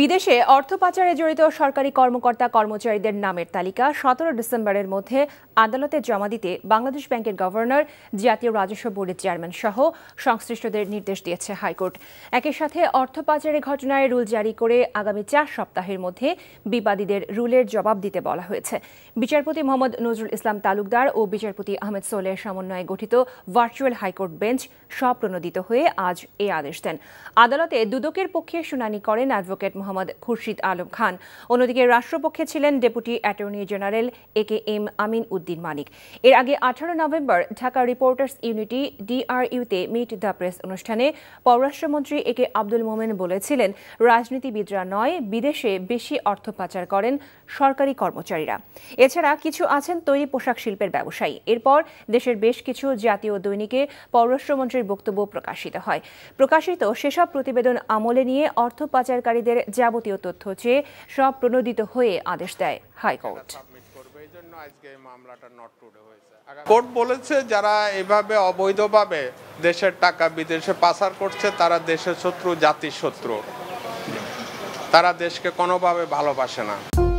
বিদেশে অর্থ পাচারে জড়িত সরকারি কর্মকর্তা কর্মচারীদের নামের তালিকা সতেরো ডিসেম্বরের মধ্যে আদালতে জমা দিতে বাংলাদেশ ব্যাংকের গভর্নর জাতীয় রাজস্ব বোর্ডের চেয়ারম্যান সহ সংশ্লিষ্টদের নির্দেশ দিয়েছে হাইকোর্ট একই সাথে অর্থ পাচারের ঘটনায় রুল জারি করে আগামী চার সপ্তাহের মধ্যে বিবাদীদের রুলের জবাব দিতে বলা হয়েছে বিচারপতি মোহাম্মদ নজরুল ইসলাম তালুকদার ও বিচারপতি আহমেদ সোলের সমন্বয়ে গঠিত ভার্চুয়াল হাইকোর্ট বেঞ্চ স্বপ্রণোদিত হয়ে আজ এ আদেশ দেন আদালতে দুদকের পক্ষে শুনানি করেন অ্যাডভোকেট মোহাম্মদ খুরশিদ আলম খান অন্যদিকে রাষ্ট্রপক্ষে ছিলেন deputy attorney general A K M Amin Uddin Manik এর আগে আঠারো নভেম্বর ঢাকা রিপোর্টার্স ইউনিটি ডিআরইউতে মিট দ্য প্রেস অনুষ্ঠানে পররাষ্ট্রমন্ত্রী এ কে আব্দুল মোমেন বলেছিলেন রাজনীতিবিদরা নয় বিদেশে বেশি অর্থ পাচার করেন সরকারি কর্মচারীরা এছাড়া কিছু আছেন তৈরি পোশাক শিল্পের ব্যবসায়ী এরপর দেশের বেশ কিছু জাতীয় দৈনিকে পররাষ্ট্রমন্ত্রীর বক্তব্য প্রকাশিত হয় প্রকাশিত সেসব প্রতিবেদন আমলে নিয়ে অর্থ পাচারকারীদের যাবতীয় তথ্য চেয়ে সব প্রণোদিত হয়ে আদেশ দেয় হাইকোর্ট কোর্ট বলেছে যারা এভাবে অবৈধভাবে দেশের টাকা বিদেশে পাচার করছে তারা দেশের শত্রু জাতির শত্রু তারা দেশকে কোনোভাবে ভালোবাসে না